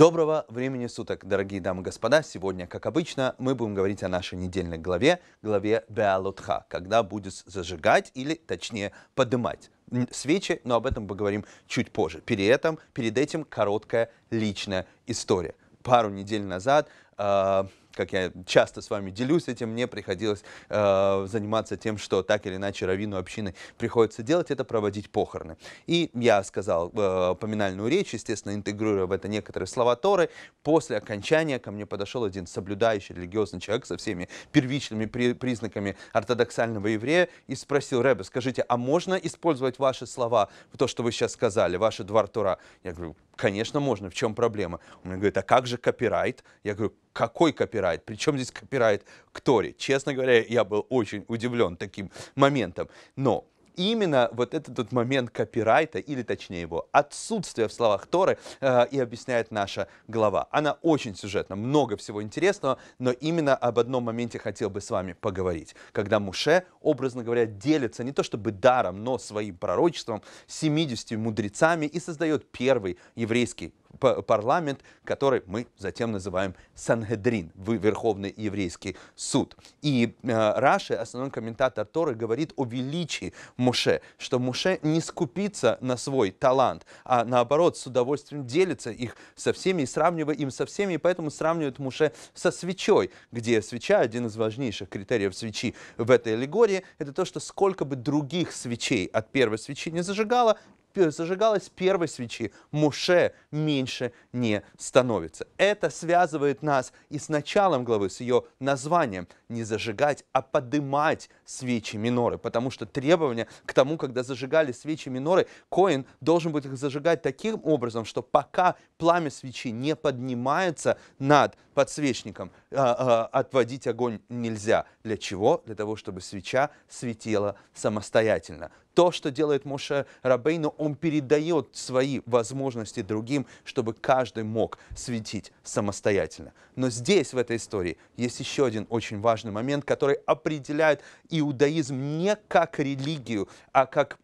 Доброго времени суток, дорогие дамы и господа. Сегодня, как обычно, мы будем говорить о нашей недельной главе, главе Беалутха, когда будет зажигать или, точнее, подымать свечи, но об этом поговорим чуть позже. Перед этим, перед этим короткая личная история. Пару недель назад э, как я часто с вами делюсь этим, мне приходилось э, заниматься тем, что так или иначе раввину общины приходится делать, это проводить похороны. И я сказал э, поминальную речь, естественно, интегрируя в это некоторые слова Торы. После окончания ко мне подошел один соблюдающий религиозный человек со всеми первичными при, признаками ортодоксального еврея и спросил, Рэбе, скажите, а можно использовать ваши слова, то, что вы сейчас сказали, ваши двор Тора? Я говорю, Конечно, можно. В чем проблема? Он мне говорит, а как же копирайт? Я говорю, какой копирайт? Причем здесь копирайт к Тори? Честно говоря, я был очень удивлен таким моментом. Но именно вот этот вот момент копирайта, или точнее его отсутствие в словах Торы, э, и объясняет наша глава. Она очень сюжетна, много всего интересного, но именно об одном моменте хотел бы с вами поговорить. Когда Муше, образно говоря, делится не то чтобы даром, но своим пророчеством 70 мудрецами и создает первый еврейский парламент, который мы затем называем Сангедрин, Верховный Еврейский суд. И э, Раши, основной комментатор Торы, говорит о величии Муше, что Муше не скупится на свой талант, а наоборот с удовольствием делится их со всеми и сравнивает им со всеми, и поэтому сравнивает Муше со свечой, где свеча, один из важнейших критериев свечи в этой аллегории, это то, что сколько бы других свечей от первой свечи не зажигало, зажигалась первой свечи, Муше меньше не становится. Это связывает нас и с началом главы, с ее названием «не зажигать, а подымать свечи миноры», потому что требование к тому, когда зажигали свечи миноры, Коин должен будет их зажигать таким образом, что пока пламя свечи не поднимается над подсвечником. А, а, отводить огонь нельзя. Для чего? Для того, чтобы свеча светила самостоятельно. То, что делает Моше Рабейну, он передает свои возможности другим, чтобы каждый мог светить самостоятельно. Но здесь, в этой истории, есть еще один очень важный момент, который определяет иудаизм не как религию, а как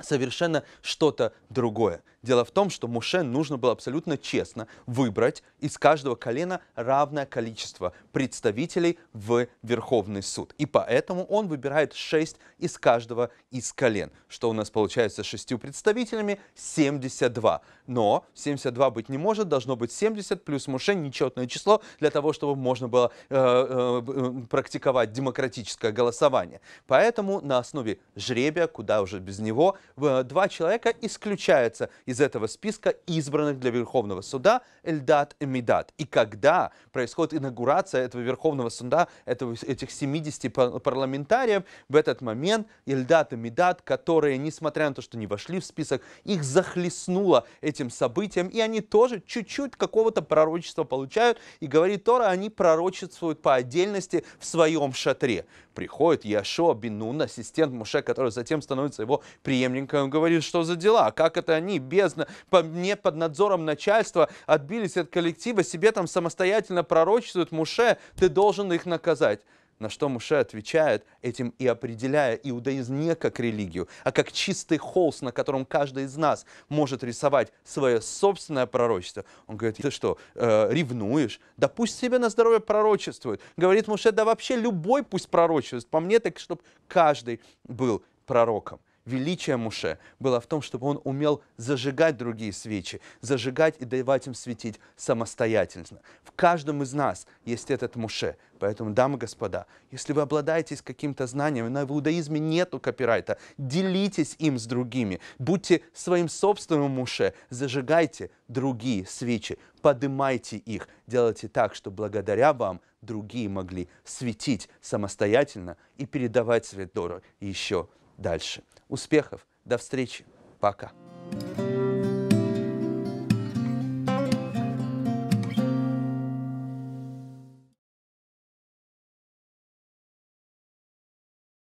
совершенно что-то другое. Дело в том, что Муше нужно было абсолютно честно выбрать из каждого колена равное количество представителей в Верховный суд. И поэтому он выбирает 6 из каждого из колен, что у нас получается с 6 представителями 72. Но 72 быть не может, должно быть 70 плюс Муше нечетное число для того, чтобы можно было э, э, э, практиковать демократическое голосование. Поэтому на основе жребия, куда уже без него, э, два человека исключаются из этого списка избранных для Верховного суда Эльдат и Медат. И когда происходит инаугурация этого Верховного суда, этого, этих 70 парламентариев, в этот момент Эльдат и Медат, которые, несмотря на то, что не вошли в список, их захлестнуло этим событием, и они тоже чуть-чуть какого-то пророчества получают, и говорит Тора, они пророчествуют по отдельности в своем шатре. Приходит Яшо Бинун, ассистент Муше, который затем становится его преемником, говорит, что за дела, как это они без бесполезно, по мне под надзором начальства, отбились от коллектива, себе там самостоятельно пророчествуют, Муше, ты должен их наказать. На что Муше отвечает, этим и определяя иудаизм не как религию, а как чистый холст, на котором каждый из нас может рисовать свое собственное пророчество. Он говорит, ты что, э, ревнуешь? Да пусть себе на здоровье пророчествует. Говорит Муше, да вообще любой пусть пророчествует. По мне так, чтобы каждый был пророком величие Муше было в том, чтобы он умел зажигать другие свечи, зажигать и давать им светить самостоятельно. В каждом из нас есть этот Муше. Поэтому, дамы и господа, если вы обладаете каким-то знанием, но в иудаизме нету копирайта, делитесь им с другими, будьте своим собственным Муше, зажигайте другие свечи, поднимайте их, делайте так, чтобы благодаря вам другие могли светить самостоятельно и передавать свет Дору еще дальше успехов, до встречи, пока.